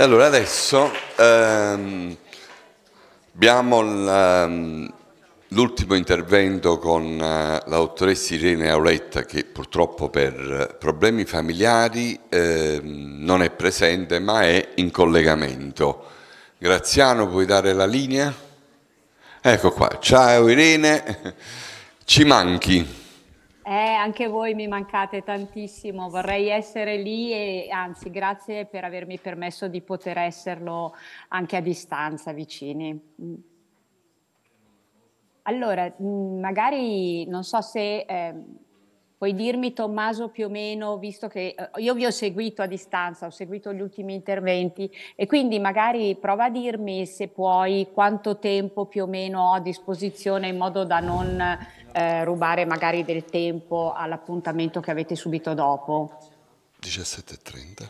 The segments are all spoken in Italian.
E allora adesso ehm, abbiamo l'ultimo intervento con eh, la dottoressa Irene Auletta che purtroppo per problemi familiari eh, non è presente ma è in collegamento. Graziano puoi dare la linea? Ecco qua, ciao Irene, ci manchi. Eh, anche voi mi mancate tantissimo, vorrei essere lì e anzi grazie per avermi permesso di poter esserlo anche a distanza, vicini. Mm. Allora, mm, magari non so se... Eh, Puoi dirmi Tommaso più o meno, visto che eh, io vi ho seguito a distanza, ho seguito gli ultimi interventi e quindi magari prova a dirmi se puoi quanto tempo più o meno ho a disposizione in modo da non eh, rubare magari del tempo all'appuntamento che avete subito dopo. 17.30.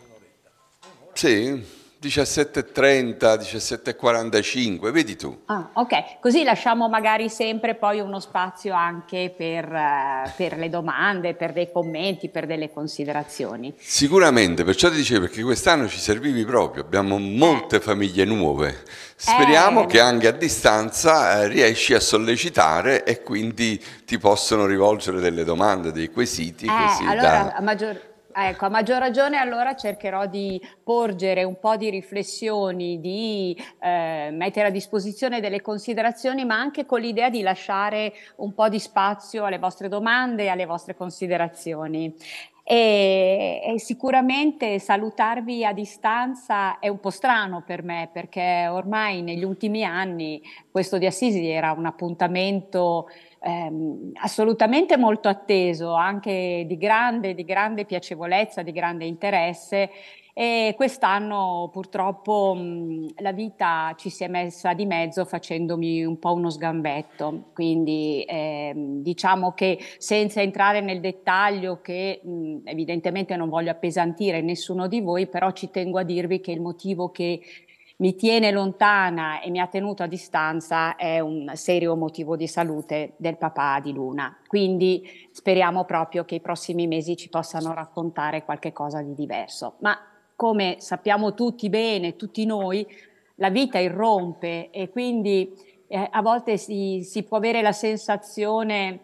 Sì, 17.30, 17.45, vedi tu. Ah, ok, così lasciamo magari sempre poi uno spazio anche per, eh, per, le domande, per dei commenti, per delle considerazioni. Sicuramente, perciò ti dicevo, perché quest'anno ci servivi proprio, abbiamo molte eh. famiglie nuove. Speriamo eh, che anche a distanza eh, riesci a sollecitare e quindi ti possono rivolgere delle domande, dei quesiti. Eh, così allora, da... maggior, ecco, a maggior ragione allora cercherò di porgere un po' di riflessioni, di eh, mettere a disposizione delle considerazioni, ma anche con l'idea di lasciare un po' di spazio alle vostre domande e alle vostre considerazioni. E, e, sicuramente salutarvi a distanza è un po' strano per me perché ormai negli ultimi anni questo di Assisi era un appuntamento ehm, assolutamente molto atteso, anche di grande, di grande piacevolezza, di grande interesse. E quest'anno purtroppo mh, mm, la vita ci si è messa di mezzo facendomi un po' uno sgambetto, quindi ehm, diciamo che senza entrare nel dettaglio che mh, mm, evidentemente non voglio appesantire nessuno di voi, però ci tengo a dirvi che il motivo che mi tiene lontana e mi ha tenuto a distanza è un serio motivo di salute del papà di Luna. Quindi speriamo proprio che i prossimi mesi ci possano raccontare qualche cosa di diverso. Ma come sappiamo tutti bene, tutti noi, la vita irrompe e quindi eh, a volte si, si, può avere la sensazione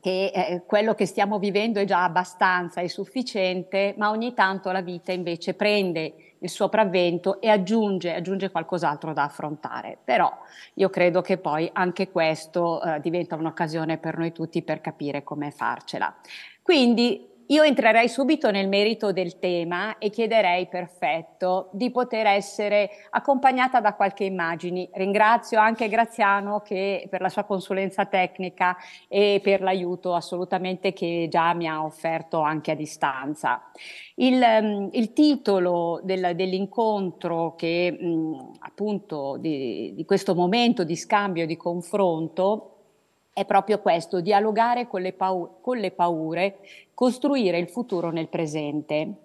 che eh, quello che stiamo vivendo è già abbastanza, è sufficiente, ma ogni tanto la vita invece prende il sopravvento e aggiunge, aggiunge qualcos'altro da affrontare. Però io credo che poi anche questo eh, diventa un'occasione per noi tutti per capire come farcela. Quindi io entrerei subito nel merito del tema e chiederei, perfetto, di poter essere accompagnata da qualche immagine. Ringrazio anche Graziano che, per la sua consulenza tecnica e per l'aiuto assolutamente che già mi ha offerto anche a distanza. Il, mm, il titolo del, dell'incontro che mh, mm, appunto di, di questo momento di scambio, di confronto, è proprio questo, dialogare con le, paure, con le paure costruire il futuro nel presente.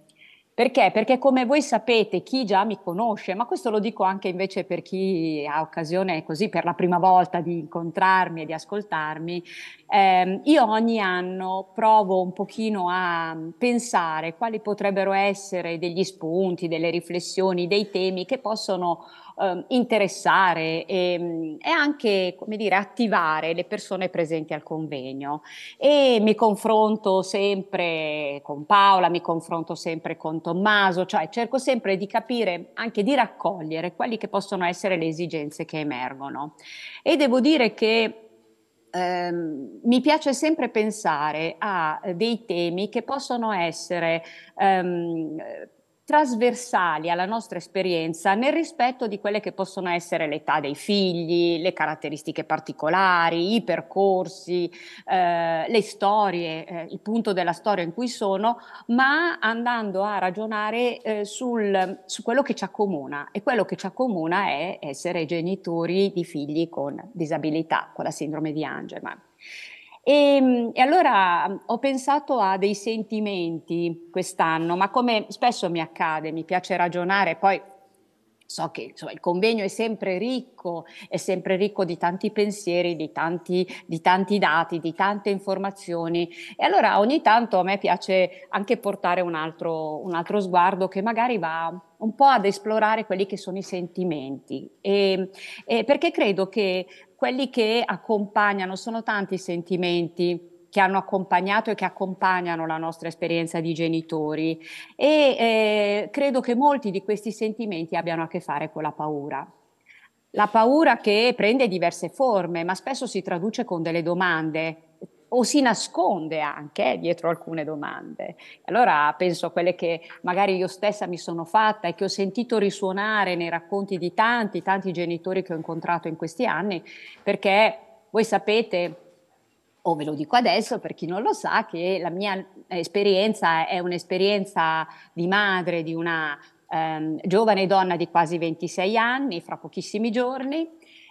Perché? Perché come voi sapete, chi già mi conosce, ma questo lo dico anche invece per chi ha occasione così per la prima volta di incontrarmi e di ascoltarmi, ehm, io ogni anno provo un pochino a pensare quali potrebbero essere degli spunti, delle riflessioni, dei temi che possono eh, interessare e, e, anche come dire, attivare le persone presenti al convegno. E mi confronto sempre con Paola, mi confronto sempre con Tommaso, cioè cerco sempre di capire, anche di raccogliere quali che possono essere le esigenze che emergono. E devo dire che eh, mi piace sempre pensare a eh, dei temi che possono essere ehm, trasversali alla nostra esperienza nel rispetto di quelle che possono essere l'età dei figli, le caratteristiche particolari, i percorsi, eh, le storie, eh, il punto della storia in cui sono, ma andando a ragionare eh, sul, su quello che ci accomuna e quello che ci accomuna è essere genitori di figli con disabilità, con la sindrome di Angelman. E, ehm, e, allora mm, ho pensato a dei sentimenti quest'anno, ma come spesso mi accade, mi piace ragionare, poi So che insomma, il convegno è sempre ricco, è sempre ricco di tanti pensieri, di tanti, di tanti dati, di tante informazioni e allora ogni tanto a me piace anche portare un altro, un altro sguardo che magari va un po' ad esplorare quelli che sono i sentimenti, e, e perché credo che quelli che accompagnano sono tanti sentimenti che hanno accompagnato e che accompagnano la nostra esperienza di genitori e eh, credo che molti di questi sentimenti abbiano a che fare con la paura. La paura che prende diverse forme, ma spesso si traduce con delle domande o si nasconde anche eh, dietro alcune domande. Allora penso a quelle che magari io stessa mi sono fatta e che ho sentito risuonare nei racconti di tanti, tanti genitori che ho incontrato in questi anni, perché voi sapete o ve lo dico adesso per chi non lo sa, che la mia eh, esperienza è un'esperienza di madre di una ehm, giovane donna di quasi 26 anni, fra pochissimi giorni,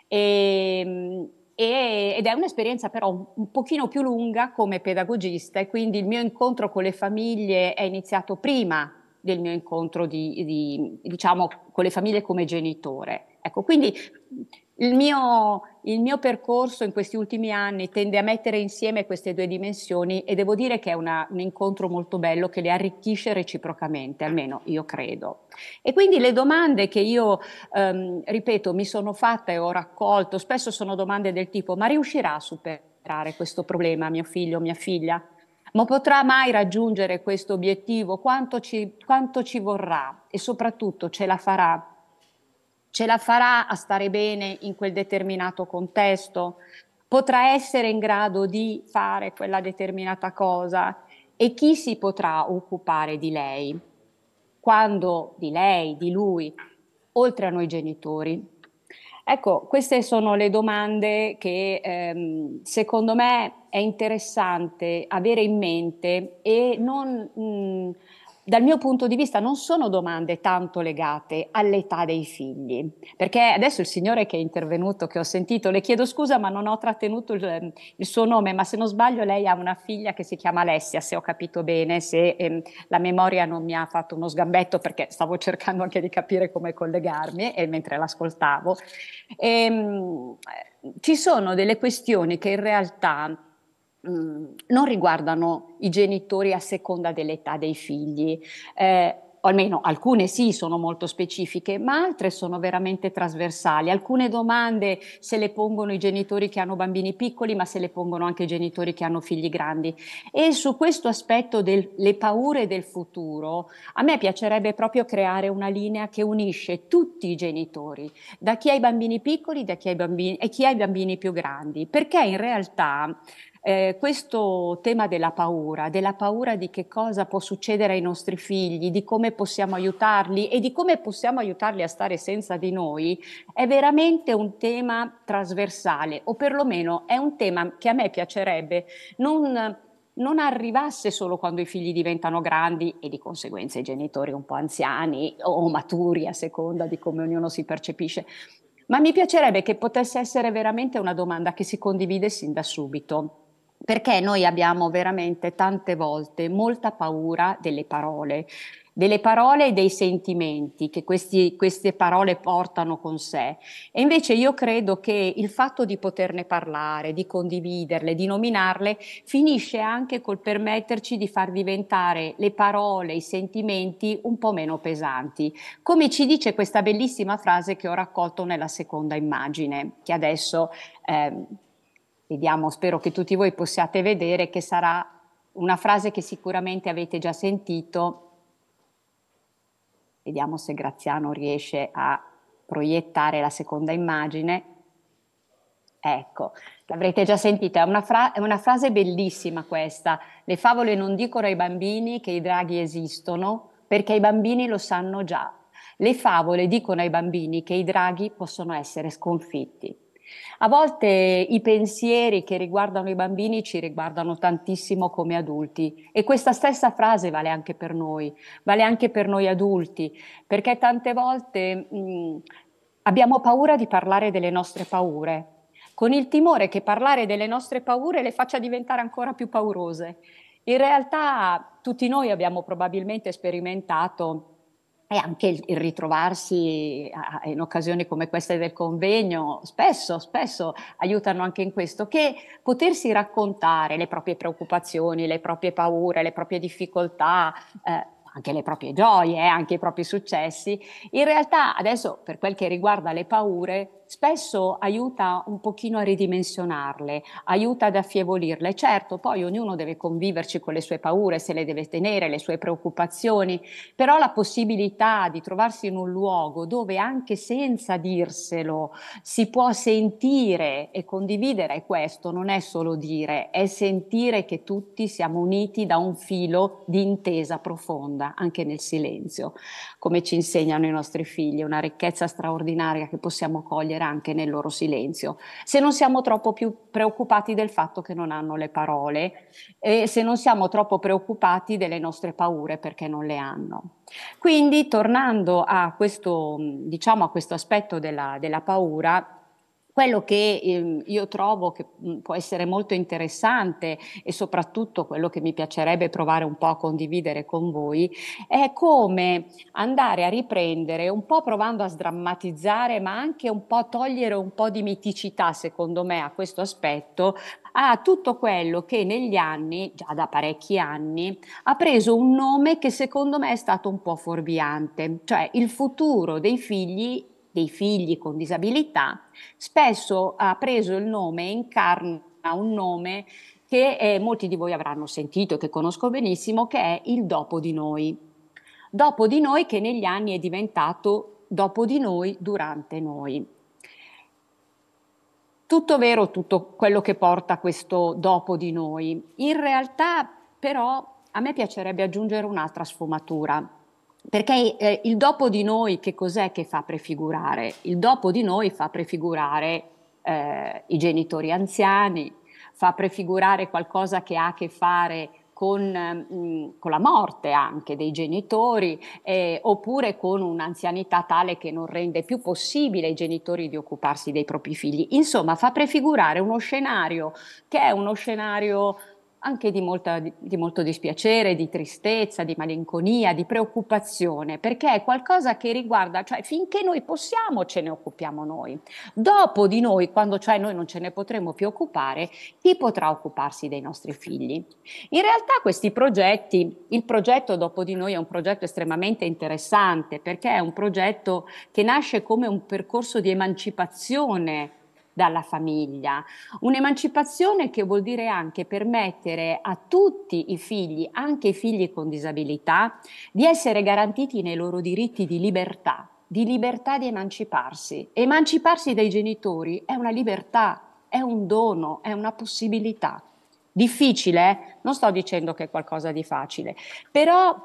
e, ehm, e, ed è un'esperienza però un, un pochino più lunga come pedagogista e quindi il mio incontro con le famiglie è iniziato prima del mio incontro di, di, diciamo, con le famiglie come genitore. Ecco, quindi il mio, il mio, percorso in questi ultimi anni tende a mettere insieme queste due dimensioni e devo dire che è una, un incontro molto bello che le arricchisce reciprocamente, almeno io credo. E quindi le domande che io, ehm, ripeto, mi sono fatta e ho raccolto, spesso sono domande del tipo ma riuscirà a superare questo problema mio figlio o mia figlia? Ma potrà mai raggiungere questo obiettivo? Quanto ci, quanto ci vorrà? E soprattutto ce la farà? ce la farà a stare bene in quel determinato contesto, potrà essere in grado di fare quella determinata cosa e chi si potrà occupare di lei, quando di lei, di lui, oltre a noi genitori. Ecco, queste sono le domande che ehm, secondo me è interessante avere in mente e non... Mh, mm, dal mio punto di vista non sono domande tanto legate all'età dei figli, perché adesso il signore che è intervenuto, che ho sentito, le chiedo scusa ma non ho trattenuto il, il suo nome, ma se non sbaglio lei ha una figlia che si chiama Alessia, se ho capito bene, se ehm, la memoria non mi ha fatto uno sgambetto perché stavo cercando anche di capire come collegarmi e mentre l'ascoltavo. E, ehm, ci sono delle questioni che in realtà Mm, non riguardano i genitori a seconda dell'età dei figli. Eh, o almeno alcune sì sono molto specifiche, ma altre sono veramente trasversali. Alcune domande se le pongono i genitori che hanno bambini piccoli, ma se le pongono anche i genitori che hanno figli grandi. E su questo aspetto delle paure del futuro, a me piacerebbe proprio creare una linea che unisce tutti i genitori, da chi ha i bambini piccoli da chi ha i bambini, e chi ha i bambini più grandi, perché in realtà eh, questo tema della paura, della paura di che cosa può succedere ai nostri figli, di come possiamo aiutarli e di come possiamo aiutarli a stare senza di noi, è veramente un tema trasversale o perlomeno è un tema che a me piacerebbe non non arrivasse solo quando i figli diventano grandi e di conseguenza i genitori un po' anziani o maturi a seconda di come ognuno si percepisce, ma mi piacerebbe che potesse essere veramente una domanda che si condivide sin da subito perché noi abbiamo veramente tante volte molta paura delle parole, delle parole e dei sentimenti che questi, queste parole portano con sé. E invece io credo che il fatto di poterne parlare, di condividerle, di nominarle, finisce anche col permetterci di far diventare le parole, i sentimenti un po' meno pesanti, come ci dice questa bellissima frase che ho raccolto nella seconda immagine, che adesso... Eh, vediamo, spero che tutti voi possiate vedere, che sarà una frase che sicuramente avete già sentito. Vediamo se Graziano riesce a proiettare la seconda immagine. Ecco, l'avrete già sentita, è una, fra- è una frase bellissima questa. Le favole non dicono ai bambini che i draghi esistono perché i bambini lo sanno già. Le favole dicono ai bambini che i draghi possono essere sconfitti. A volte i pensieri che riguardano i bambini ci riguardano tantissimo come adulti e questa stessa frase vale anche per noi, vale anche per noi adulti, perché tante volte mh, mm, abbiamo paura di parlare delle nostre paure, con il timore che parlare delle nostre paure le faccia diventare ancora più paurose. In realtà tutti noi abbiamo probabilmente sperimentato e anche il ritrovarsi in occasioni come queste del convegno spesso, spesso aiutano anche in questo, che potersi raccontare le proprie preoccupazioni, le proprie paure, le proprie difficoltà. Eh, anche le proprie gioie, eh, anche i propri successi. In realtà adesso per quel che riguarda le paure, spesso aiuta un pochino a ridimensionarle, aiuta ad affievolirle. Certo, poi ognuno deve conviverci con le sue paure, se le deve tenere, le sue preoccupazioni, però la possibilità di trovarsi in un luogo dove anche senza dirselo si può sentire e condividere questo, non è solo dire, è sentire che tutti siamo uniti da un filo di intesa profonda, anche nel silenzio, come ci insegnano i nostri figli, una ricchezza straordinaria che possiamo cogliere vedere anche nel loro silenzio, se non siamo troppo più preoccupati del fatto che non hanno le parole e se non siamo troppo preoccupati delle nostre paure perché non le hanno. Quindi tornando a questo, diciamo, a questo aspetto della, della paura, quello che eh, io trovo che mh, mhmm, può essere molto interessante e soprattutto quello che mi piacerebbe provare un po' a condividere con voi è come andare a riprendere, un po' provando a sdrammatizzare, ma anche un po' togliere un po' di miticità, secondo me, a questo aspetto, a tutto quello che negli anni, già da parecchi anni, ha preso un nome che secondo me è stato un po' fuorviante, cioè il futuro dei figli dei figli con disabilità, spesso ha preso il nome e incarna un nome che eh, molti di voi avranno sentito e che conosco benissimo, che è il dopo di noi. Dopo di noi che negli anni è diventato dopo di noi, durante noi. Tutto vero tutto quello che porta questo dopo di noi. In realtà però a me piacerebbe aggiungere un'altra sfumatura, perché eh, il dopo di noi che cos'è che fa prefigurare? Il dopo di noi fa prefigurare eh, i genitori anziani, fa prefigurare qualcosa che ha a che fare con, mm, con, la morte anche dei genitori, eh, oppure con un'anzianità tale che non rende più possibile ai genitori di occuparsi dei propri figli. Insomma, fa prefigurare uno scenario che è uno scenario anche di, molta, di, molto dispiacere, di tristezza, di malinconia, di preoccupazione, perché è qualcosa che riguarda, cioè finché noi possiamo ce ne occupiamo noi. Dopo di noi, quando cioè noi non ce ne potremo più occupare, chi potrà occuparsi dei nostri figli? In realtà questi progetti, il progetto Dopo di noi è un progetto estremamente interessante perché è un progetto che nasce come un percorso di emancipazione dalla famiglia. Un'emancipazione che vuol dire anche permettere a tutti i figli, anche i figli con disabilità, di essere garantiti nei loro diritti di libertà, di libertà di emanciparsi. Emanciparsi dai genitori è una libertà, è un dono, è una possibilità. Difficile? Non sto dicendo che è qualcosa di facile, però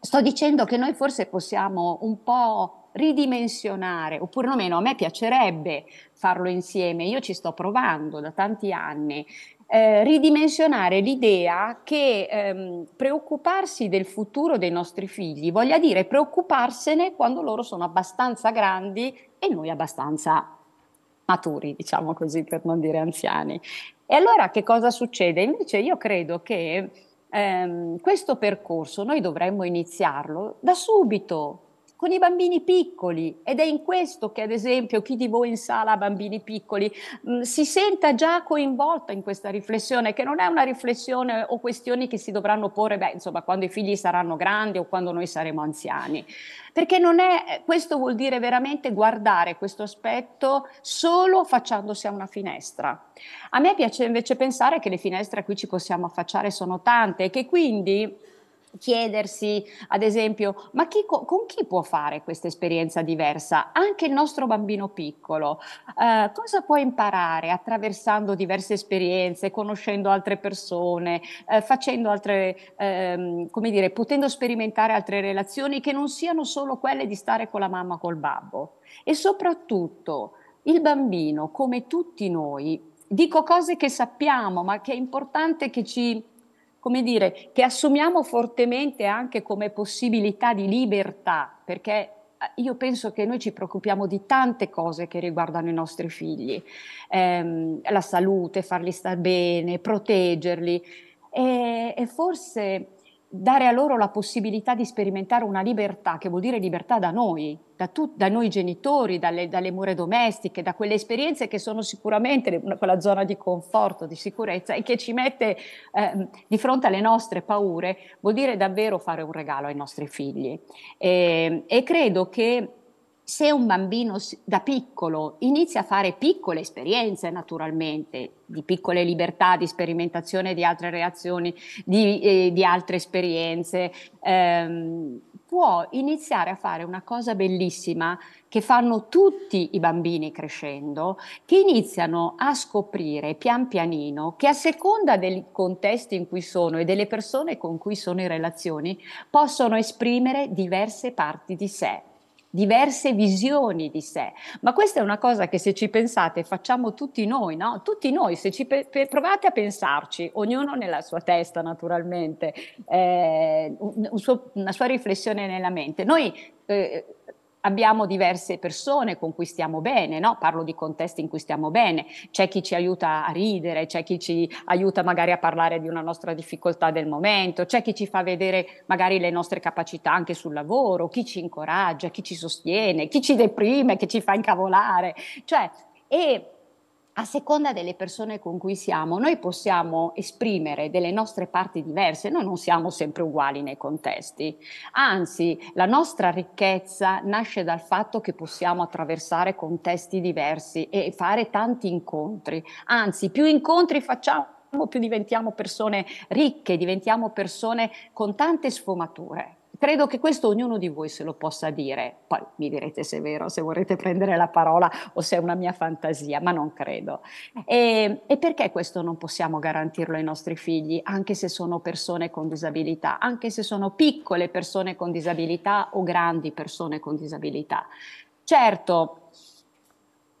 sto dicendo che noi forse possiamo un po' ridimensionare, oppure no meno a me piacerebbe farlo insieme, io ci sto provando da tanti anni, eh, ridimensionare l'idea che ehm, preoccuparsi del futuro dei nostri figli voglia dire preoccuparsene quando loro sono abbastanza grandi e noi abbastanza maturi, diciamo così, per non dire anziani. E allora che cosa succede? Invece io credo che ehm, questo percorso noi dovremmo iniziarlo da subito, con i bambini piccoli ed è in questo che ad esempio chi di voi in sala ha bambini piccoli mh, mm, si senta già coinvolta in questa riflessione che non è una riflessione o questioni che si dovranno porre beh, insomma quando i figli saranno grandi o quando noi saremo anziani perché non è eh, questo vuol dire veramente guardare questo aspetto solo facciandosi a una finestra a me piace invece pensare che le finestre a cui ci possiamo affacciare sono tante e che quindi chiedersi, ad esempio, ma chi, con chi può fare questa esperienza diversa? Anche il nostro bambino piccolo, eh, cosa può imparare attraversando diverse esperienze, conoscendo altre persone, eh, facendo altre, ehm, come dire, potendo sperimentare altre relazioni che non siano solo quelle di stare con la mamma o col babbo. E soprattutto il bambino, come tutti noi, dico cose che sappiamo, ma che è importante che ci come dire, che assumiamo fortemente anche come possibilità di libertà, perché eh, io penso che noi ci preoccupiamo di tante cose che riguardano i nostri figli, ehm, la salute, farli stare bene, proteggerli e, e forse dare a loro la possibilità di sperimentare una libertà, che vuol dire libertà da noi, da, tu, da noi genitori, dalle, dalle, mura domestiche, da quelle esperienze che sono sicuramente quella zona di conforto, di sicurezza e che ci mette eh, di fronte alle nostre paure, vuol dire davvero fare un regalo ai nostri figli. E, ehm, e credo che se un bambino da piccolo inizia a fare piccole esperienze naturalmente, di piccole libertà, di sperimentazione di altre reazioni, di, eh, di altre esperienze, ehm, può iniziare a fare una cosa bellissima che fanno tutti i bambini crescendo, che iniziano a scoprire pian pianino che a seconda del contesto in cui sono e delle persone con cui sono in relazioni, possono esprimere diverse parti di sé diverse visioni di sé. Ma questa è una cosa che se ci pensate facciamo tutti noi, no? Tutti noi, se ci pe- provate a pensarci, ognuno nella sua testa naturalmente, eh, un, un suo, una sua riflessione nella mente. Noi eh, abbiamo diverse persone con cui stiamo bene, no? parlo di contesti in cui stiamo bene, c'è chi ci aiuta a ridere, c'è chi ci aiuta magari a parlare di una nostra difficoltà del momento, c'è chi ci fa vedere magari le nostre capacità anche sul lavoro, chi ci incoraggia, chi ci sostiene, chi ci deprime, chi ci fa incavolare, cioè e a seconda delle persone con cui siamo, noi possiamo esprimere delle nostre parti diverse, noi non siamo sempre uguali nei contesti, anzi la nostra ricchezza nasce dal fatto che possiamo attraversare contesti diversi e fare tanti incontri, anzi più incontri facciamo più diventiamo persone ricche, diventiamo persone con tante sfumature credo che questo ognuno di voi se lo possa dire, poi mi direte se è vero, se vorrete prendere la parola o se è una mia fantasia, ma non credo. E, e perché questo non possiamo garantirlo ai nostri figli, anche se sono persone con disabilità, anche se sono piccole persone con disabilità o grandi persone con disabilità? Certo,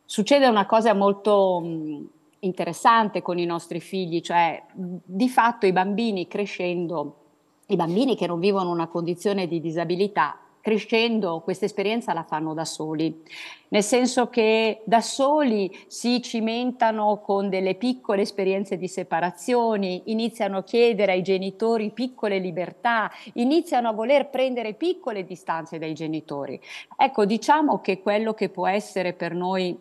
succede una cosa molto mm, interessante con i nostri figli, cioè di fatto i bambini crescendo i bambini che non vivono una condizione di disabilità crescendo questa esperienza la fanno da soli, nel senso che da soli si cimentano con delle piccole esperienze di separazioni, iniziano a chiedere ai genitori piccole libertà, iniziano a voler prendere piccole distanze dai genitori. Ecco, diciamo che quello che può essere per noi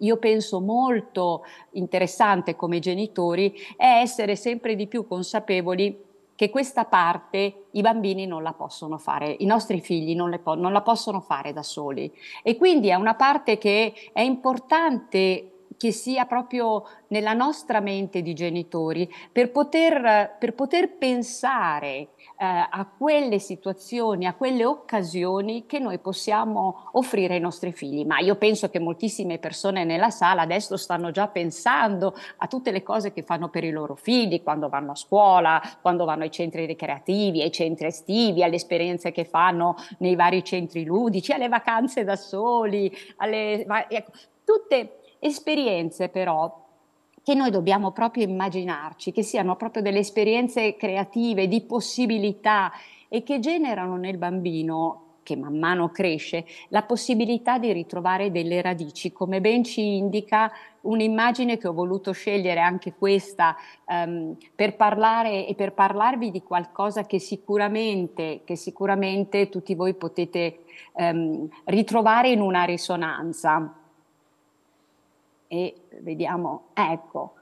io penso molto interessante come genitori è essere sempre di più consapevoli che questa parte i bambini non la possono fare, i nostri figli non, po- non la possono fare da soli. E quindi è una parte che è importante che sia proprio nella nostra mente di genitori per poter, per poter pensare eh, a quelle situazioni, a quelle occasioni che noi possiamo offrire ai nostri figli. Ma io penso che moltissime persone nella sala adesso stanno già pensando a tutte le cose che fanno per i loro figli quando vanno a scuola, quando vanno ai centri ricreativi, ai centri estivi, alle esperienze che fanno nei vari centri ludici, alle vacanze da soli, alle, ecco, tutte Esperienze però che noi dobbiamo proprio immaginarci, che siano proprio delle esperienze creative, di possibilità e che generano nel bambino che man mano cresce, la possibilità di ritrovare delle radici, come ben ci indica un'immagine che ho voluto scegliere anche questa um, per parlare e per parlarvi di qualcosa che sicuramente, che sicuramente tutti voi potete um, ritrovare in una risonanza e vediamo, ecco,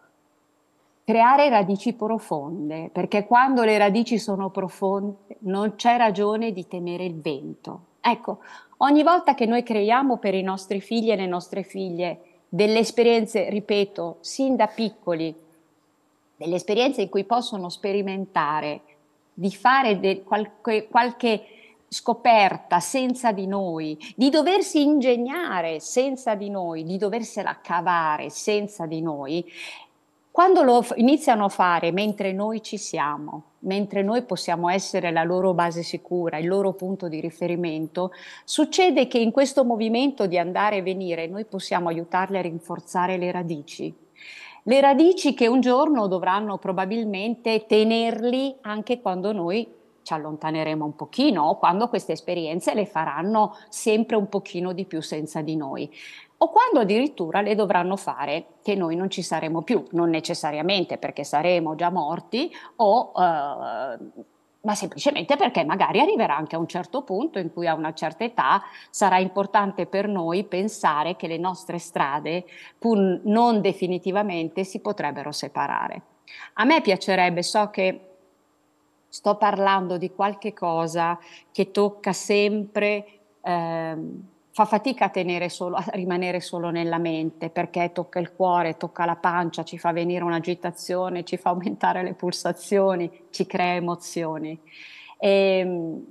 creare radici profonde, perché quando le radici sono profonde non c'è ragione di temere il vento. Ecco, ogni volta che noi creiamo per i nostri figli e le nostre figlie delle esperienze, ripeto, sin da piccoli, delle esperienze in cui possono sperimentare, di fare de- qualche, qualche scoperta senza di noi, di doversi ingegnare senza di noi, di doversela cavare senza di noi, quando lo iniziano a fare mentre noi ci siamo, mentre noi possiamo essere la loro base sicura, il loro punto di riferimento, succede che in questo movimento di andare e venire noi possiamo aiutarle a rinforzare le radici. Le radici che un giorno dovranno probabilmente tenerli anche quando noi ci allontaneremo un pochino o quando queste esperienze le faranno sempre un pochino di più senza di noi o quando addirittura le dovranno fare che noi non ci saremo più, non necessariamente perché saremo già morti o... Eh, ma semplicemente perché magari arriverà anche a un certo punto in cui a una certa età sarà importante per noi pensare che le nostre strade, pur non definitivamente, si potrebbero separare. A me piacerebbe, so che sto parlando di qualche cosa che tocca sempre, ehm, fa fatica a, solo, a, rimanere solo nella mente perché tocca il cuore, tocca la pancia, ci fa venire un'agitazione, ci fa aumentare le pulsazioni, ci crea emozioni. E, ehm,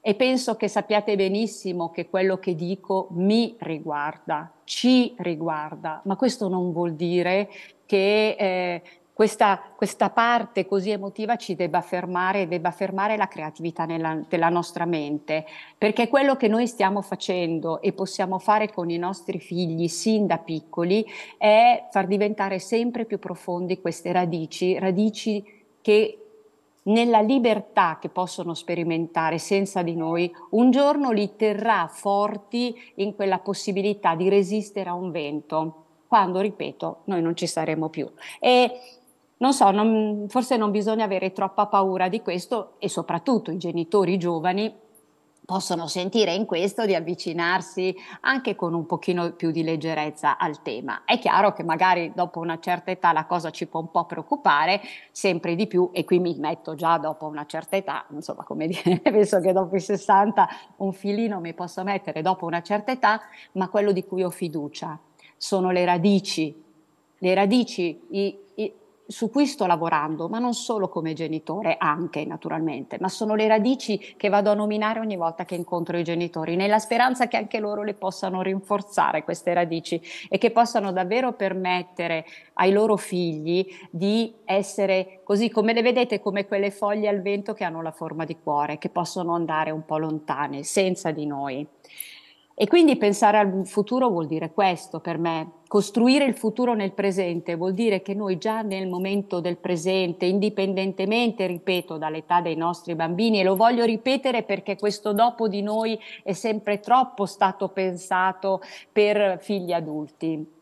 e penso che sappiate benissimo che quello che dico mi riguarda, ci riguarda, ma questo non vuol dire che eh, questa, questa, parte così emotiva ci debba fermare, debba fermare la creatività nella, della nostra mente, perché quello che noi stiamo facendo e possiamo fare con i nostri figli sin da piccoli è far diventare sempre più profondi queste radici, radici che nella libertà che possono sperimentare senza di noi, un giorno li terrà forti in quella possibilità di resistere a un vento, quando, ripeto, noi non ci saremo più. E non so, non, forse non bisogna avere troppa paura di questo e soprattutto i genitori giovani possono sentire in questo di avvicinarsi anche con un pochino più di leggerezza al tema. È chiaro che magari dopo una certa età la cosa ci può un po' preoccupare sempre di più e qui mi metto già dopo una certa età, insomma come dire, penso che dopo i 60 un filino mi posso mettere dopo una certa età, ma quello di cui ho fiducia sono le radici, le radici, i, i, su cui sto lavorando, ma non solo come genitore, anche naturalmente, ma sono le radici che vado a nominare ogni volta che incontro i genitori, nella speranza che anche loro le possano rinforzare queste radici e che possano davvero permettere ai loro figli di essere così come le vedete, come quelle foglie al vento che hanno la forma di cuore, che possono andare un po' lontane senza di noi. E quindi pensare al futuro vuol dire questo per me. Costruire il futuro nel presente vuol dire che noi già nel momento del presente, indipendentemente, ripeto, dall'età dei nostri bambini, e lo voglio ripetere perché questo dopo di noi è sempre troppo stato pensato per figli adulti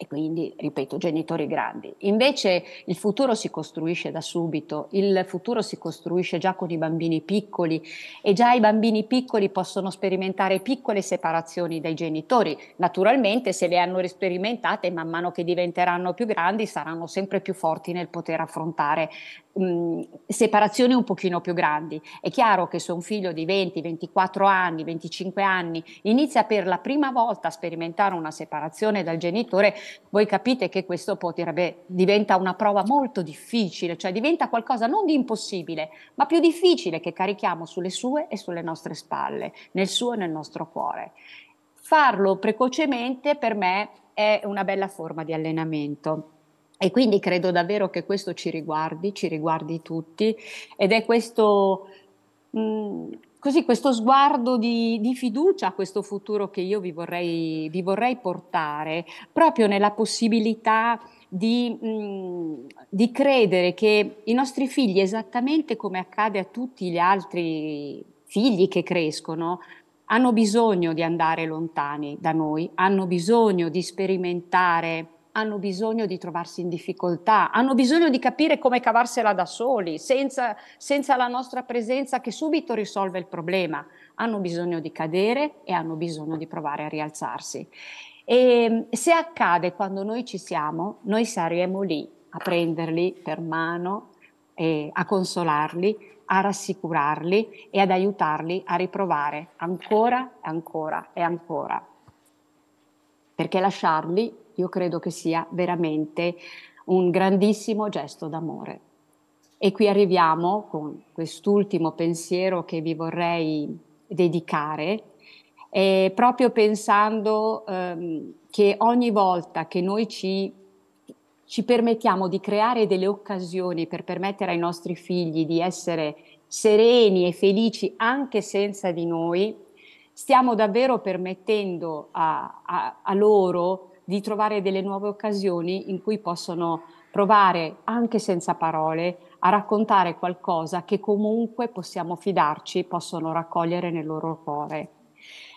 e quindi, ripeto, genitori grandi. Invece il futuro si costruisce da subito, il futuro si costruisce già con i bambini piccoli e già i bambini piccoli possono sperimentare piccole separazioni dai genitori. Naturalmente se le hanno sperimentate man mano che diventeranno più grandi saranno sempre più forti nel poter affrontare Mhmm, separazioni un pochino più grandi. È chiaro che se un figlio di 20, 24 anni, 25 anni inizia per la prima volta a sperimentare una separazione dal genitore, voi capite che questo potrebbe dire, diventa una prova molto difficile, cioè diventa qualcosa non di impossibile, ma più difficile che carichiamo sulle sue e sulle nostre spalle, nel suo e nel nostro cuore. Farlo precocemente per me è una bella forma di allenamento e quindi credo davvero che questo ci riguardi, ci riguardi tutti ed è questo, mh, mhmm, così, questo sguardo di, di, fiducia a questo futuro che io vi vorrei, vi vorrei portare proprio nella possibilità di, mh, mhmm, di credere che i nostri figli, esattamente come accade a tutti gli altri figli che crescono, hanno bisogno di andare lontani da noi, hanno bisogno di sperimentare hanno bisogno di trovarsi in difficoltà, hanno bisogno di capire come cavarsela da soli, senza, senza la nostra presenza che subito risolve il problema. Hanno bisogno di cadere e hanno bisogno di provare a rialzarsi. E ehm, se accade quando noi ci siamo, noi saremo lì a prenderli per mano, eh, a consolarli, a rassicurarli e ad aiutarli a riprovare ancora, ancora e ancora. Perché lasciarli io credo che sia veramente un grandissimo gesto d'amore. E qui arriviamo con quest'ultimo pensiero che vi vorrei dedicare, eh, proprio pensando ehm, che ogni volta che noi ci, ci permettiamo di creare delle occasioni per permettere ai nostri figli di essere sereni e felici anche senza di noi, stiamo davvero permettendo a, a, a loro di trovare delle nuove occasioni in cui possono provare anche senza parole a raccontare qualcosa che comunque possiamo fidarci possono raccogliere nel loro cuore.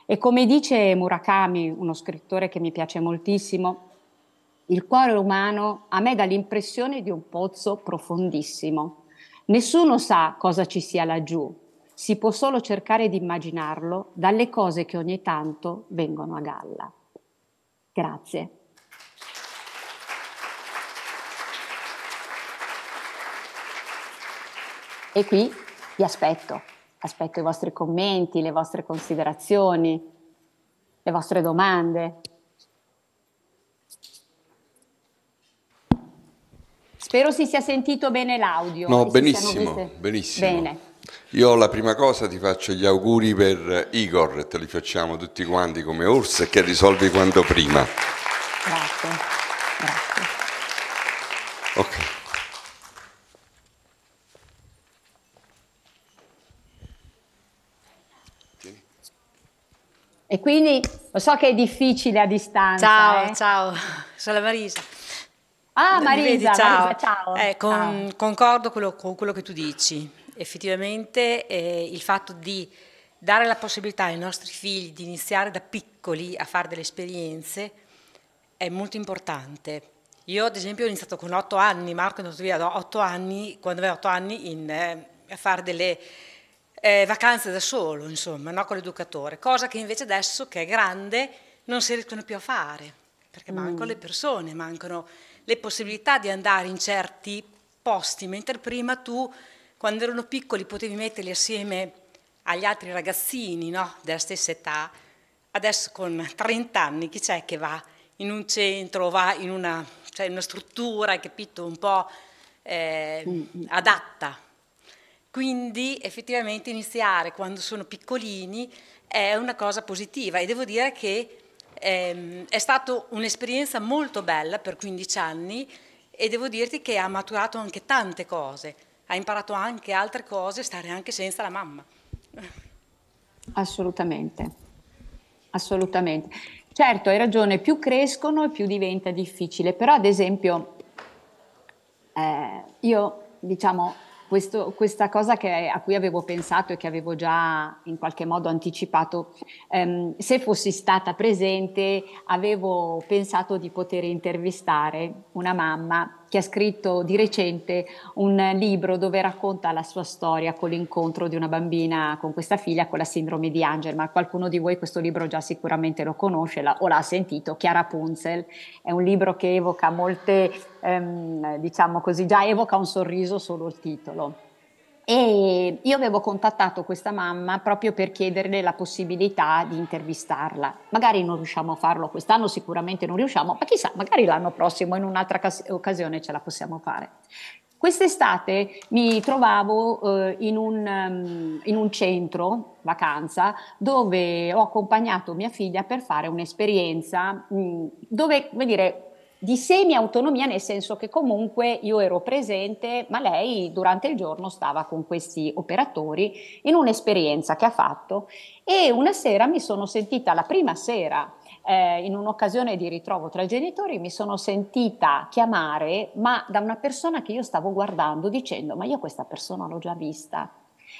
E come dice Murakami, uno scrittore che mi piace moltissimo, il cuore umano a me dà l'impressione di un pozzo profondissimo. Nessuno sa cosa ci sia laggiù, si può solo cercare di immaginarlo dalle cose che ogni tanto vengono a galla. Grazie. E qui vi aspetto, aspetto i vostri commenti, le vostre considerazioni, le vostre domande. Spero si sia sentito bene l'audio. No, benissimo, benissimo. Bene. Io la prima cosa ti faccio gli auguri per Igor te li facciamo tutti quanti come Urs e che risolvi quanto prima. Grazie, grazie. Okay. E quindi lo so che è difficile a distanza. Ciao, eh. ciao, sono la Marisa. Ah, Marisa, Vedi, ciao. Marisa, ciao. Eh, con, ciao. Concordo quello, con quello che tu dici effettivamente eh, il fatto di dare la possibilità ai nostri figli di iniziare da piccoli a fare delle esperienze è molto importante. Io ad esempio ho iniziato con otto anni, Marco è andato via da otto anni, quando aveva 8 anni, in, eh, a fare delle eh, vacanze da solo, insomma, no? con l'educatore, cosa che invece adesso che è grande non si riescono più a fare, perché mm. mancano le mm. persone, mancano le possibilità di andare in certi posti, mentre prima tu quando erano piccoli potevi metterli assieme agli altri ragazzini no? della stessa età, adesso con 30 anni chi c'è che va in un centro, va in una, cioè una struttura, capito, un po' eh, mm, mm. adatta. Quindi effettivamente iniziare quando sono piccolini è una cosa positiva e devo dire che ehm, è stata un'esperienza molto bella per 15 anni e devo dirti che ha maturato anche tante cose ha imparato anche altre cose, stare anche senza la mamma. Assolutamente, assolutamente. Certo, hai ragione, più crescono e più diventa difficile, però ad esempio eh, io diciamo questo, questa cosa che, a cui avevo pensato e che avevo già in qualche modo anticipato, ehm, se fossi stata presente avevo pensato di poter intervistare una mamma che ha scritto di recente un libro dove racconta la sua storia con l'incontro di una bambina con questa figlia con la sindrome di Angel, ma qualcuno di voi questo libro già sicuramente lo conosce la, o l'ha sentito, Chiara Punzel, è un libro che evoca molte, ehm, diciamo così, già evoca un sorriso solo il titolo. E io avevo contattato questa mamma proprio per chiederle la possibilità di intervistarla. Magari non riusciamo a farlo quest'anno, sicuramente non riusciamo, ma chissà, magari l'anno prossimo in un'altra cas- occasione ce la possiamo fare. Quest'estate mi trovavo eh, in, un, um, in, un, centro vacanza dove ho accompagnato mia figlia per fare un'esperienza mh, mm, dove, come dire, di semi-autonomia nel senso che comunque io ero presente, ma lei durante il giorno stava con questi operatori in un'esperienza che ha fatto e una sera mi sono sentita, la prima sera, eh, in un'occasione di ritrovo tra i genitori, mi sono sentita chiamare, ma da una persona che io stavo guardando dicendo, ma io questa persona l'ho già vista,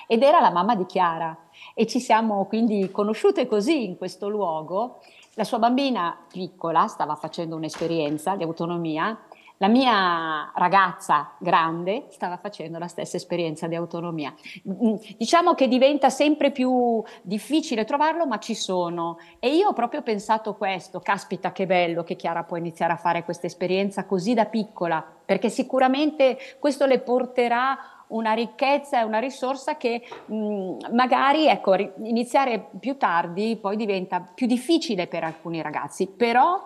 ed era la mamma di Chiara e ci siamo quindi conosciute così in questo luogo la sua bambina piccola stava facendo un'esperienza di autonomia, la mia ragazza grande stava facendo la stessa esperienza di autonomia. Mm, diciamo che diventa sempre più difficile trovarlo, ma ci sono. E io ho proprio pensato questo, caspita che bello che Chiara può iniziare a fare questa esperienza così da piccola, perché sicuramente questo le porterà una ricchezza e una risorsa che mh, magari ecco, iniziare più tardi poi diventa più difficile per alcuni ragazzi, però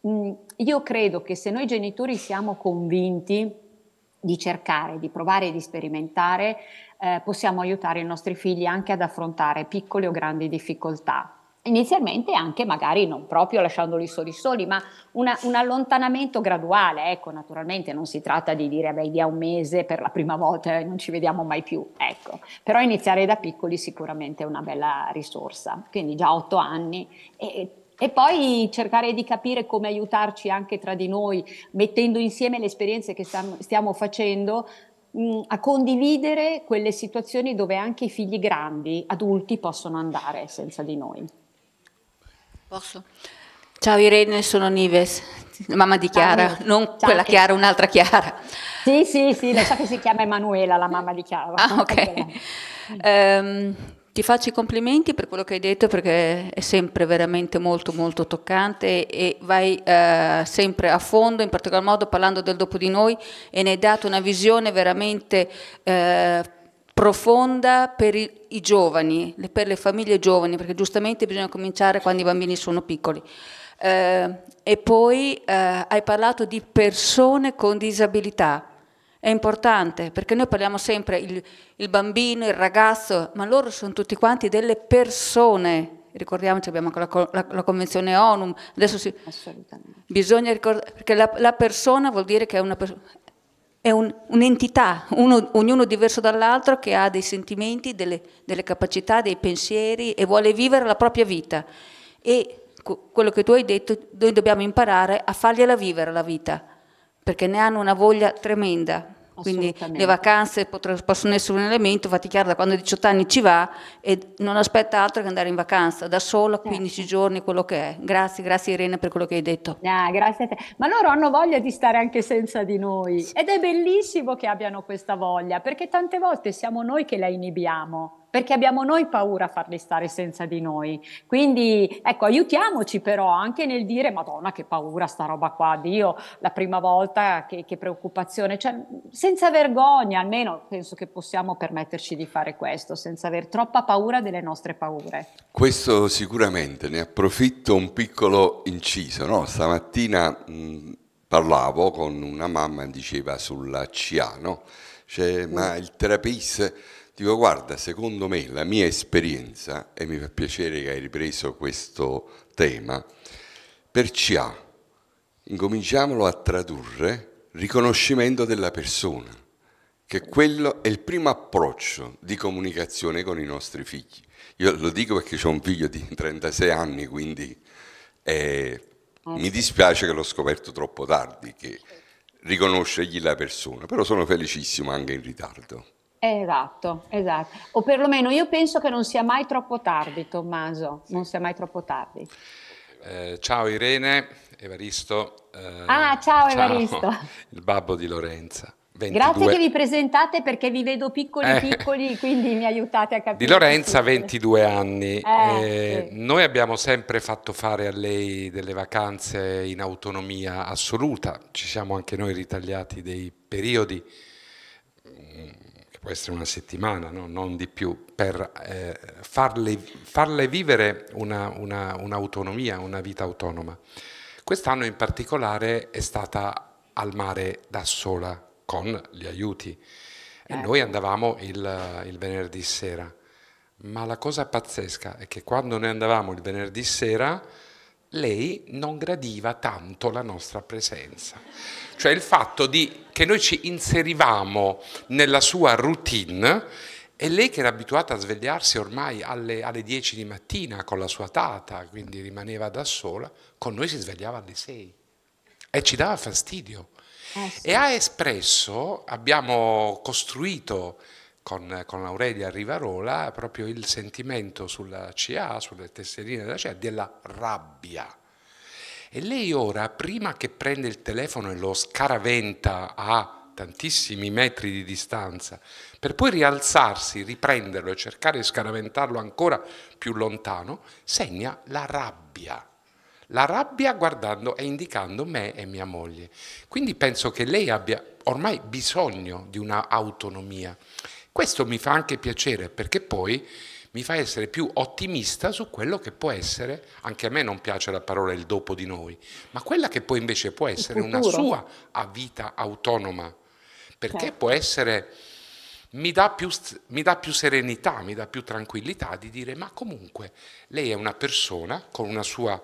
mh, io credo che se noi genitori siamo convinti di cercare, di provare e di sperimentare, eh, possiamo aiutare i nostri figli anche ad affrontare piccole o grandi difficoltà inizialmente anche magari non proprio lasciandoli soli soli, ma una, un allontanamento graduale, ecco, naturalmente non si tratta di dire beh, dia un mese per la prima volta e non ci vediamo mai più, ecco, però iniziare da piccoli sicuramente è una bella risorsa, quindi già otto anni e, e poi cercare di capire come aiutarci anche tra di noi, mettendo insieme le esperienze che stiamo facendo, a condividere quelle situazioni dove anche i figli grandi, adulti, possono andare senza di noi. Posso? Ciao Irene, sono Nives, mamma di Chiara, Ciao, non Ciao, quella Chiara, un'altra Chiara. Sì, sì, sì, lo so che si chiama Emanuela, la mamma di Chiara. Ah, ok. Um, ti faccio i complimenti per quello che hai detto perché è sempre veramente molto molto toccante e vai eh, sempre a fondo, in particolar modo parlando del dopo di noi e ne hai dato una visione veramente eh, profonda per i, i giovani, per le famiglie giovani, perché giustamente bisogna cominciare quando i bambini sono piccoli. Eh, e poi eh, hai parlato di persone con disabilità. È importante perché noi parliamo sempre il, il bambino, il ragazzo, ma loro sono tutti quanti delle persone ricordiamoci abbiamo anche la, la, la convenzione ONU, adesso si, bisogna ricordare, perché la, la, persona vuol dire che è una persona, è un, un'entità, uno, ognuno diverso dall'altro che ha dei sentimenti, delle, delle, capacità, dei pensieri e vuole vivere la propria vita. E co- quello che tu hai detto, noi dobbiamo imparare a fargliela vivere la vita, perché ne hanno una voglia tremenda. Quindi le vacanze possono essere un elemento, Fatichiara da quando ha 18 anni ci va e non aspetta altro che andare in vacanza, da sola 15 certo. giorni, quello che è. Grazie, grazie Irene per quello che hai detto. Ah, grazie a te. Ma loro hanno voglia di stare anche senza di noi ed è bellissimo che abbiano questa voglia perché tante volte siamo noi che la inibiamo perché abbiamo noi paura a farli stare senza di noi. Quindi ecco, aiutiamoci però anche nel dire Madonna che paura sta roba qua, Dio, la prima volta, che, che preoccupazione, cioè senza vergogna, almeno penso che possiamo permetterci di fare questo, senza aver troppa paura delle nostre paure. Questo sicuramente, ne approfitto un piccolo inciso, no? stamattina mh, parlavo con una mamma, diceva sulla CA, no? cioè, ma mm. il terapista Dico, guarda, secondo me la mia esperienza, e mi fa piacere che hai ripreso questo tema, per CA incominciamolo a tradurre riconoscimento della persona, che quello è il primo approccio di comunicazione con i nostri figli. Io lo dico perché ho un figlio di 36 anni, quindi eh, ah, mi dispiace che l'ho scoperto troppo tardi, che riconoscergli la persona, però sono felicissimo anche in ritardo. Esatto, esatto. O perlomeno io penso che non sia mai troppo tardi, Tommaso, non sia mai troppo tardi. Eh, ciao Irene, Evaristo. Eh, ah, ciao, ciao Evaristo. Il babbo di Lorenza. 22. Grazie che vi presentate perché vi vedo piccoli eh. piccoli, quindi mi aiutate a capire. Di Lorenza, 22 anni. Eh, eh, sì. Noi abbiamo sempre fatto fare a lei delle vacanze in autonomia assoluta, ci siamo anche noi ritagliati dei periodi che può essere una settimana, no? non di più, per eh, farle, farle, vivere un'autonomia, una, un una vita autonoma. Quest'anno in particolare è stata al mare da sola, con gli aiuti. E certo. noi andavamo il, il venerdì sera. Ma la cosa pazzesca è che quando noi andavamo il venerdì sera lei non gradiva tanto la nostra presenza. Cioè il fatto di, che noi ci inserivamo nella sua routine e lei che era abituata a svegliarsi ormai alle, alle 10 di mattina con la sua tata, quindi rimaneva da sola, con noi si svegliava alle 6 e ci dava fastidio. Eh sì. E ha espresso, abbiamo costruito con, con, Aurelia Rivarola proprio il sentimento sulla CA, sulle tesserine della CA, della rabbia. E lei ora, prima che prende il telefono e lo scaraventa a tantissimi metri di distanza, per poi rialzarsi, riprenderlo e cercare di scaraventarlo ancora più lontano, segna la rabbia la rabbia guardando e indicando me e mia moglie. Quindi penso che lei abbia ormai bisogno di una autonomia questo mi fa anche piacere perché poi mi fa essere più ottimista su quello che può essere, anche a me non piace la parola il dopo di noi, ma quella che poi invece può essere una sua a vita autonoma, perché certo. può essere, mi dà, più, mi dà più serenità, mi dà più tranquillità di dire ma comunque lei è una persona con una sua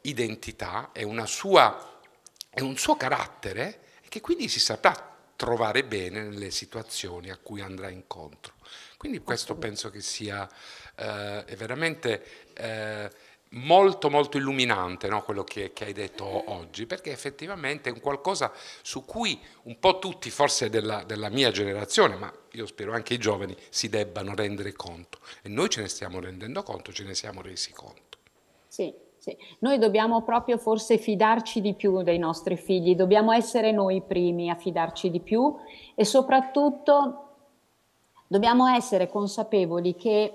identità è, una sua, e un suo carattere che quindi si saprà trovare bene nelle situazioni a cui andrà incontro. Quindi questo penso che sia eh, veramente eh, molto molto illuminante no? quello che, che, hai detto mm. oggi, perché effettivamente è un qualcosa su cui un po' tutti, forse della, della mia generazione, ma io spero anche i giovani, si debbano rendere conto. E noi ce ne stiamo rendendo conto, ce ne siamo resi conto. Sì, sì. Noi dobbiamo proprio forse fidarci di più dei nostri figli, dobbiamo essere noi i primi a fidarci di più e soprattutto dobbiamo essere consapevoli che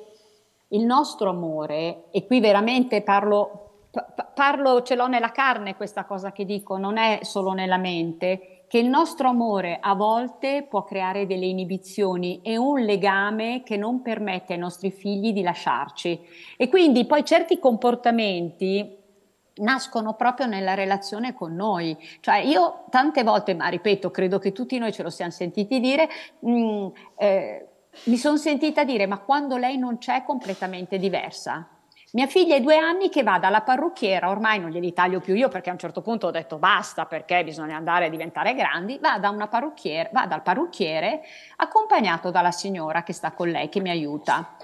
il nostro amore, e qui veramente parlo, parlo, ce l'ho nella carne questa cosa che dico, non è solo nella mente, che il nostro amore a volte può creare delle inibizioni e un legame che non permette ai nostri figli di lasciarci. E quindi poi certi comportamenti nascono proprio nella relazione con noi. Cioè io tante volte, ma ripeto, credo che tutti noi ce lo siamo sentiti dire, mh, mm, eh, mi sono sentita dire ma quando lei non c'è è completamente diversa. Mia figlia è due anni che va dalla parrucchiera, ormai non glieli taglio più io perché a un certo punto ho detto basta perché bisogna andare a diventare grandi, va, da va dal parrucchiere accompagnato dalla signora che sta con lei, che mi aiuta.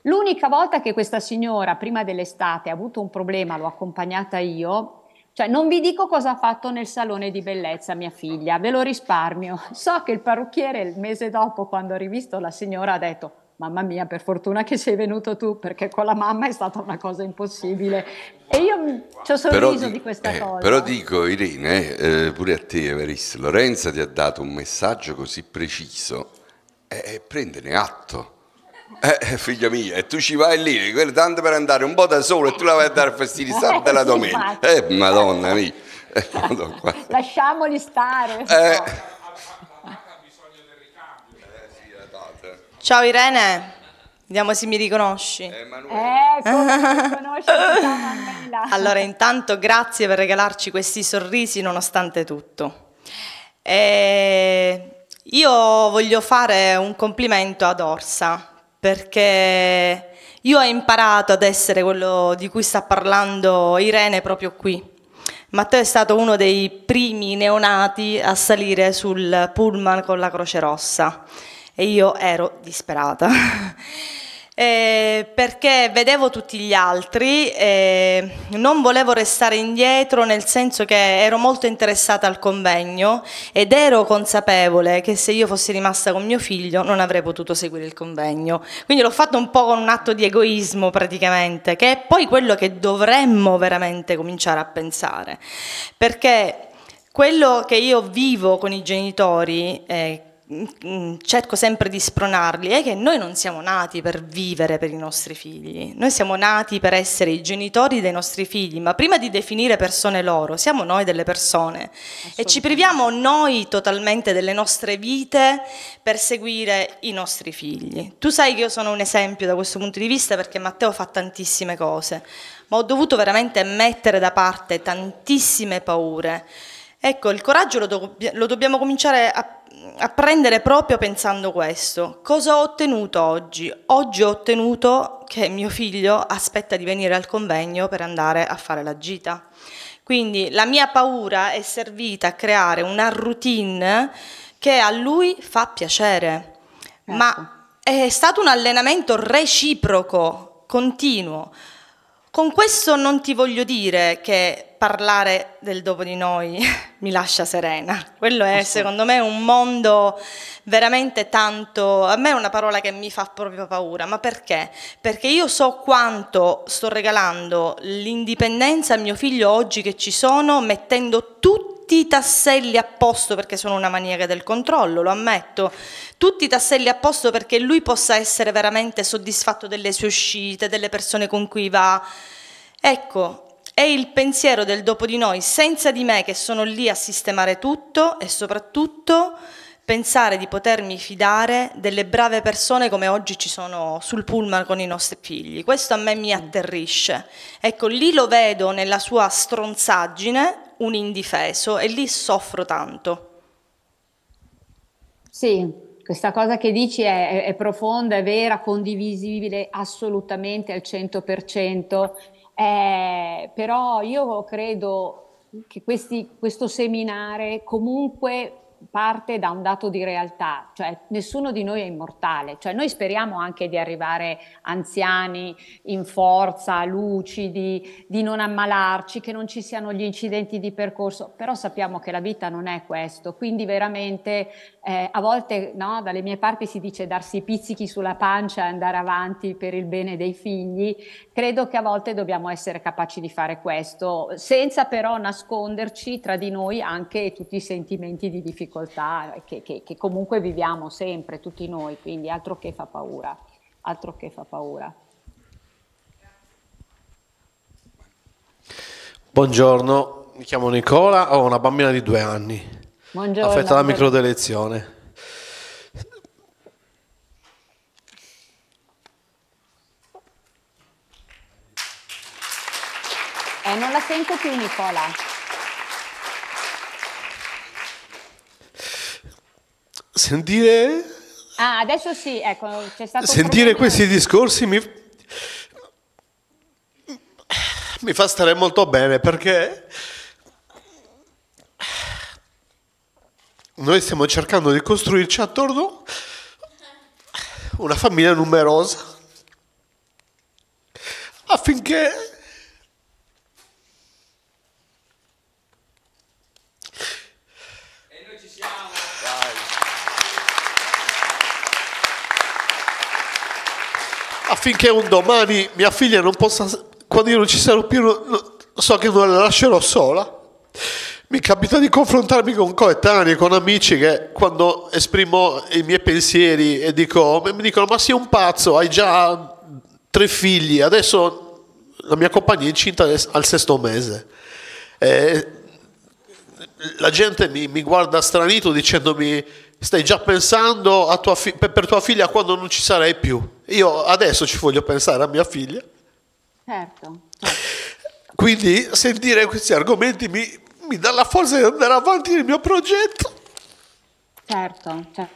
L'unica volta che questa signora prima dell'estate ha avuto un problema, l'ho accompagnata io, cioè, non vi dico cosa ha fatto nel salone di bellezza mia figlia, ve lo risparmio. So che il parrucchiere il mese dopo, quando ha rivisto la signora, ha detto mamma mia, per fortuna che sei venuto tu, perché con la mamma è stata una cosa impossibile. E io ci ho sorriso però, di questa eh, cosa. Però dico, Irene, eh, pure a te, Everis, Lorenza ti ha dato un messaggio così preciso, eh, prendene atto. Eh, eh, figlia mia, e tu ci vai lì, tanto per andare un po' da solo e tu la vai a dare fastidio sabato e la domenica. Eh, madonna mia. Eh, Lasciamoli stare. Eh. Ciao Irene, vediamo se mi riconosci. Eh, Emanuele. Eh, riconosci? Ciao allora, intanto grazie per regalarci questi sorrisi nonostante tutto. E eh, io voglio fare un complimento ad Orsa perché io ho imparato ad essere quello di cui sta parlando Irene proprio qui. Matteo è stato uno dei primi neonati a salire sul pullman con la Croce Rossa e io ero disperata. Eh, perché vedevo tutti gli altri, eh, non volevo restare indietro nel senso che ero molto interessata al convegno ed ero consapevole che se io fossi rimasta con mio figlio non avrei potuto seguire il convegno. Quindi l'ho fatto un po' con un atto di egoismo praticamente, che è poi quello che dovremmo veramente cominciare a pensare. Perché quello che io vivo con i genitori, eh, cerco sempre di spronarli è che noi non siamo nati per vivere per i nostri figli, noi siamo nati per essere i genitori dei nostri figli, ma prima di definire persone loro, siamo noi delle persone e ci priviamo noi totalmente delle nostre vite per seguire i nostri figli. Tu sai che io sono un esempio da questo punto di vista perché Matteo fa tantissime cose, ma ho dovuto veramente mettere da parte tantissime paure. Ecco, il coraggio lo, do lo dobbiamo cominciare a a prendere proprio pensando questo. Cosa ho ottenuto oggi? Oggi ho ottenuto che mio figlio aspetta di venire al convegno per andare a fare la gita. Quindi la mia paura è servita a creare una routine che a lui fa piacere, ecco. ma è stato un allenamento reciproco, continuo. Con questo non ti voglio dire che parlare del dopo di noi mi lascia serena. Quello è secondo me un mondo veramente tanto... A me è una parola che mi fa proprio paura, ma perché? Perché io so quanto sto regalando l'indipendenza a mio figlio oggi che ci sono, mettendo tutto tutti i tasselli a posto perché sono una maniaca del controllo, lo ammetto, tutti i tasselli a posto perché lui possa essere veramente soddisfatto delle sue uscite, delle persone con cui va. Ecco, è il pensiero del dopo di noi, senza di me che sono lì a sistemare tutto e soprattutto pensare di potermi fidare delle brave persone come oggi ci sono sul pullman con i nostri figli. Questo a me mi atterrisce. Ecco, lì lo vedo nella sua stronzaggine un indifeso e lì soffro tanto. Sì, questa cosa che dici è, è, profonda, è vera, condivisibile assolutamente al 100%. Eh, però io credo che questi, questo seminare comunque parte da un dato di realtà, cioè nessuno di noi è immortale, cioè noi speriamo anche di arrivare anziani, in forza, lucidi, di non ammalarci, che non ci siano gli incidenti di percorso, però sappiamo che la vita non è questo, quindi veramente eh, a volte no, dalle mie parti si dice darsi i pizzichi sulla pancia e andare avanti per il bene dei figli, credo che a volte dobbiamo essere capaci di fare questo, senza però nasconderci tra di noi anche tutti i sentimenti di difficoltà difficoltà che, che, che comunque viviamo sempre, tutti noi, quindi altro che fa paura, altro che fa paura. Buongiorno, mi chiamo Nicola, ho una bambina di due anni, Buongiorno. affetta da microdelezione. Eh, non la sento più Nicola. Sentire... Ah, adesso sì, ecco, c'è stato... Sentire questi discorsi mi... mi fa stare molto bene perché noi stiamo cercando di costruirci attorno una famiglia numerosa affinché affinché un domani mia figlia non possa, quando io non ci sarò più, so che non la lascerò sola. Mi capita di confrontarmi con coetanei, con amici che quando esprimo i miei pensieri e dico, mi dicono ma sei un pazzo, hai già tre figli, adesso la mia compagna è incinta al sesto mese. E la gente mi, mi, guarda stranito dicendomi stai già pensando tua per tua figlia quando non ci sarai più. Io adesso ci voglio pensare a mia figlia. Certo, certo. Quindi sentire questi argomenti mi, mi dà la forza di andare avanti nel mio progetto. Certo, certo.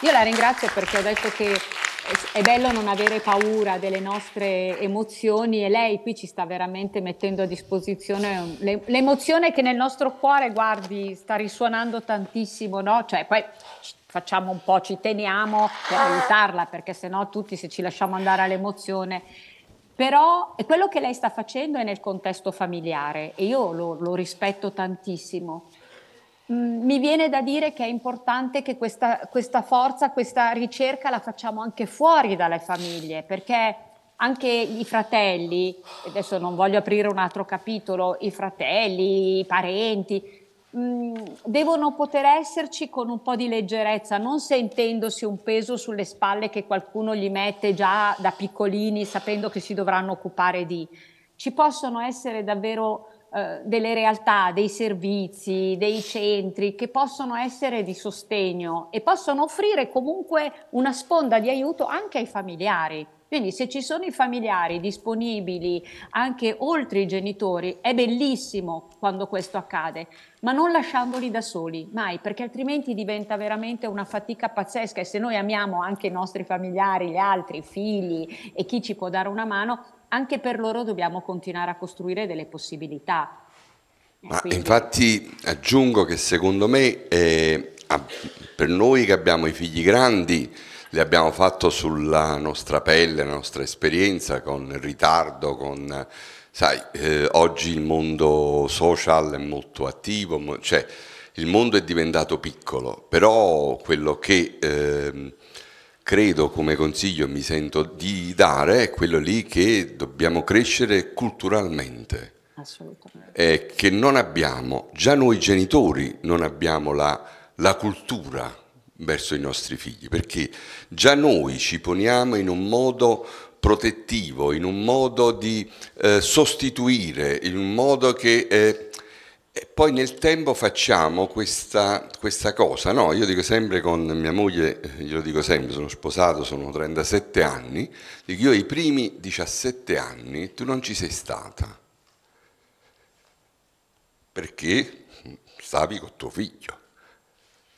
Io la ringrazio perché ho detto che è bello non avere paura delle nostre emozioni e lei qui ci sta veramente mettendo a disposizione l'emozione che nel nostro cuore, guardi, sta risuonando tantissimo, no? Cioè, poi facciamo un po', ci teniamo per ah. aiutarla, perché sennò tutti se ci lasciamo andare all'emozione. Però quello che lei sta facendo è nel contesto familiare e io lo, lo rispetto tantissimo. Mm, mi viene da dire che è importante che questa, questa forza, questa ricerca la facciamo anche fuori dalle famiglie, perché anche i fratelli, adesso non voglio aprire un altro capitolo, i fratelli, i parenti, devono poter esserci con un po' di leggerezza, non sentendosi un peso sulle spalle che qualcuno gli mette già da piccolini, sapendo che si dovranno occupare di. Ci possono essere davvero eh, delle realtà, dei servizi, dei centri che possono essere di sostegno e possono offrire comunque una sponda di aiuto anche ai familiari quindi se ci sono i familiari disponibili anche oltre i genitori, è bellissimo quando questo accade, ma non lasciandoli da soli, mai, perché altrimenti diventa veramente una fatica pazzesca e se noi amiamo anche i nostri familiari, gli altri, i figli e chi ci può dare una mano, anche per loro dobbiamo continuare a costruire delle possibilità. Ma Quindi... infatti aggiungo che secondo me eh, per noi che abbiamo i figli grandi, li abbiamo fatto sulla nostra pelle, la nostra esperienza, con ritardo, con... Sai, eh, oggi il mondo social è molto attivo, cioè il mondo è diventato piccolo, però quello che eh, credo come consiglio mi sento di dare è quello lì che dobbiamo crescere culturalmente. Assolutamente. È che non abbiamo, già noi genitori non abbiamo la, la cultura verso i nostri figli, perché già noi ci poniamo in un modo protettivo, in un modo di eh, sostituire, in un modo che... Eh, poi nel tempo facciamo questa, questa cosa, no? Io dico sempre con mia moglie, eh, glielo dico sempre, sono sposato, sono 37 anni, dico io i primi 17 anni tu non ci sei stata, perché stavi con tuo figlio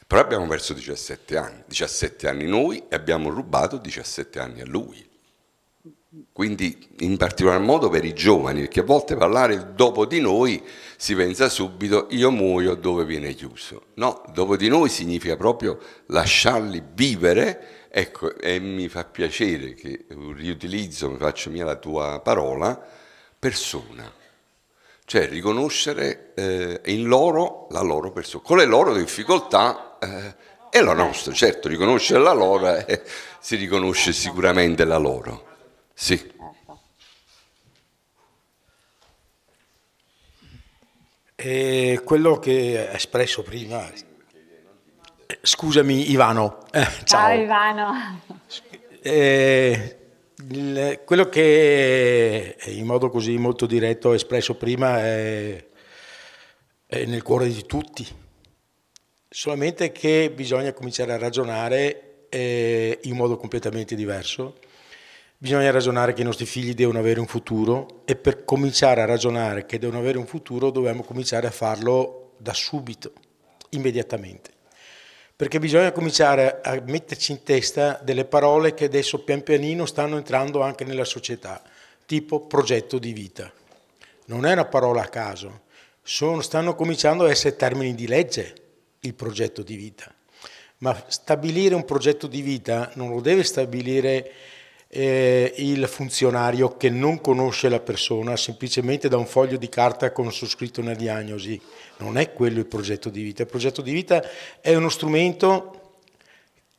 però abbiamo perso 17 anni, 17 anni noi e abbiamo rubato 17 anni a lui. Quindi in particolar modo per i giovani, perché a volte parlare dopo di noi si pensa subito io muoio dove viene chiuso. No, dopo di noi significa proprio lasciarli vivere, ecco, e mi fa piacere che riutilizzo, mi faccio mia la tua parola, persona. Cioè riconoscere eh, in loro la loro persona, con le loro difficoltà eh, è la nostra, certo, riconoscere la loro eh, si riconosce sicuramente la loro. Sì. E quello che ha espresso prima, scusami Ivano, eh, ciao. ciao Ivano. E, eh, il, quello che in modo così molto diretto ha espresso prima è, è nel cuore di tutti solamente che bisogna cominciare a ragionare eh, in modo completamente diverso. Bisogna ragionare che i nostri figli devono avere un futuro e per cominciare a ragionare che devono avere un futuro dobbiamo cominciare a farlo da subito, immediatamente. Perché bisogna cominciare a metterci in testa delle parole che adesso pian pianino stanno entrando anche nella società, tipo progetto di vita. Non è una parola a caso, sono, stanno cominciando a essere termini di legge il progetto di vita. Ma stabilire un progetto di vita non lo deve stabilire eh, il funzionario che non conosce la persona semplicemente da un foglio di carta con su scritto una diagnosi. Non è quello il progetto di vita. Il progetto di vita è uno strumento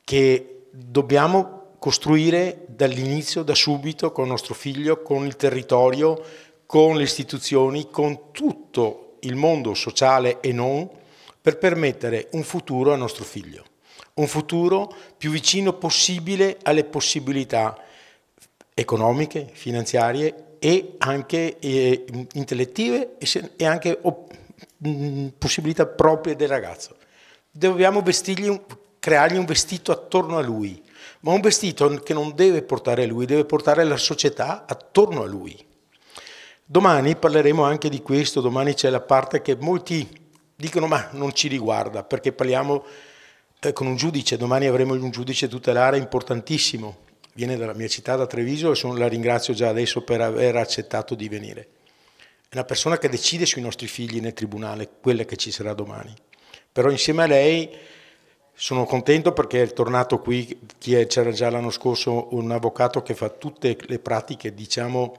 che dobbiamo costruire dall'inizio, da subito, con il nostro figlio, con il territorio, con le istituzioni, con tutto il mondo sociale e non, per permettere un futuro a nostro figlio, un futuro più vicino possibile alle possibilità economiche, finanziarie e anche eh, intellettive e, se, e anche oh, mh, mm, possibilità proprie del ragazzo. Dobbiamo vestirgli, creargli un vestito attorno a lui, ma un vestito che non deve portare a lui, deve portare la società attorno a lui. Domani parleremo anche di questo, domani c'è la parte che molti dicono ma non ci riguarda perché parliamo eh, con un giudice, domani avremo un giudice tutelare importantissimo, viene dalla mia città, da Treviso e sono, la ringrazio già adesso per aver accettato di venire. È una persona che decide sui nostri figli nel tribunale, quella che ci sarà domani. Però insieme a lei sono contento perché è tornato qui, c'era già l'anno scorso un avvocato che fa tutte le pratiche, diciamo,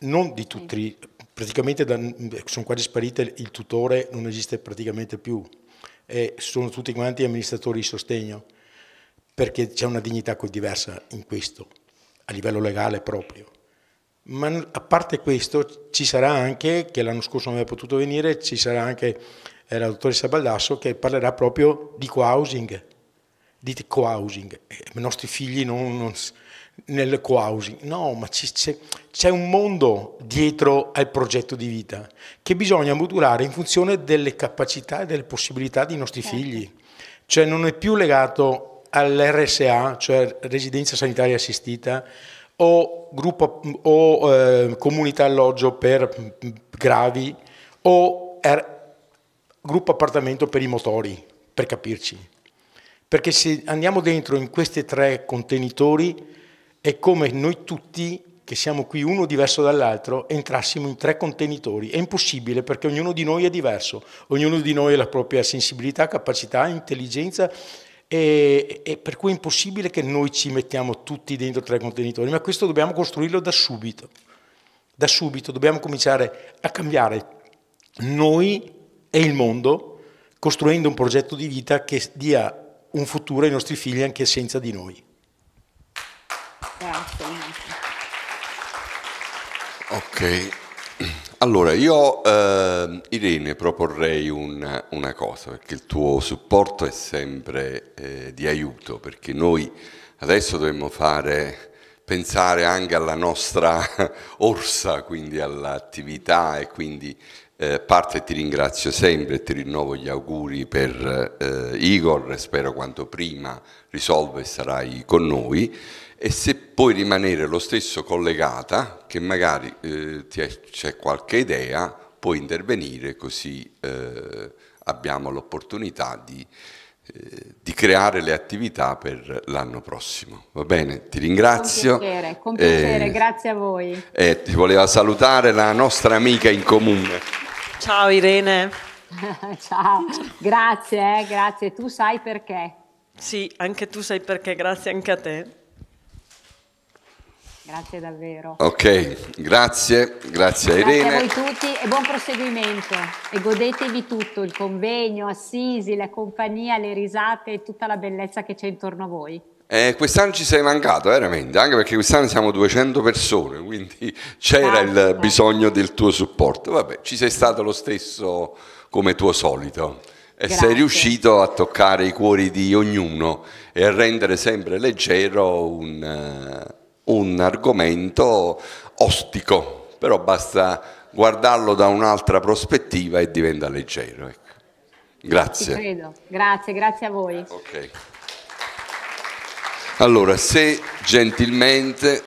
non di tutti, praticamente da, sono quasi sparite, il tutore non esiste praticamente più e sono tutti quanti amministratori di sostegno perché c'è una dignità diversa in questo, a livello legale proprio. Ma a parte questo ci sarà anche, che l'anno scorso non è potuto venire, ci sarà anche eh, la dottoressa Baldasso che parlerà proprio di co-housing, di co-housing. Eh, I nostri figli non, non nel quasi, no, ma c'è un mondo dietro al progetto di vita che bisogna modulare in funzione delle capacità e delle possibilità dei nostri certo. figli, cioè non è più legato all'RSA, cioè residenza sanitaria assistita, o, gruppo, o eh, comunità alloggio per gravi, o er, gruppo appartamento per i motori, per capirci. Perché se andiamo dentro in questi tre contenitori, è come noi tutti, che siamo qui uno diverso dall'altro, entrassimo in tre contenitori. È impossibile perché ognuno di noi è diverso, ognuno di noi ha la propria sensibilità, capacità, intelligenza, e, e, per cui è impossibile che noi ci mettiamo tutti dentro tre contenitori, ma questo dobbiamo costruirlo da subito. Da subito dobbiamo cominciare a cambiare noi e il mondo, costruendo un progetto di vita che dia un futuro ai nostri figli anche senza di noi. Grazie. Ok, allora io eh, Irene proporrei una, una, cosa, perché il tuo supporto è sempre eh, di aiuto, perché noi adesso dobbiamo fare pensare anche alla nostra orsa, quindi all'attività e quindi eh, parte ti ringrazio sempre e ti rinnovo gli auguri per eh, Igor, spero quanto prima risolve e sarai con noi e se puoi rimanere lo stesso collegata, che magari eh, c'è qualche idea, puoi intervenire così eh, abbiamo l'opportunità di, eh, di, creare le attività per l'anno prossimo. Va bene? Ti ringrazio. Con piacere, con piacere eh, grazie a voi. E eh, ti voleva salutare la nostra amica in comune. Ciao Irene. Ciao, grazie, eh, grazie. Tu sai perché. Sì, anche tu sai perché, grazie anche a te. Grazie davvero. Ok, grazie, grazie a Irene. Grazie a voi tutti e buon proseguimento e godetevi tutto, il convegno, Assisi, la compagnia, le risate e tutta la bellezza che c'è intorno a voi. Eh, quest'anno ci sei mancato eh, veramente, anche perché quest'anno siamo 200 persone, quindi c'era il bisogno del tuo supporto. Vabbè, ci sei stato lo stesso come tuo solito e Grazie. sei riuscito a toccare i cuori di ognuno e a rendere sempre leggero un... Eh, un argomento ostico, però basta guardarlo da un'altra prospettiva e diventa leggero. Ecco. Grazie. Grazie, grazie a voi. Okay. Allora, se gentilmente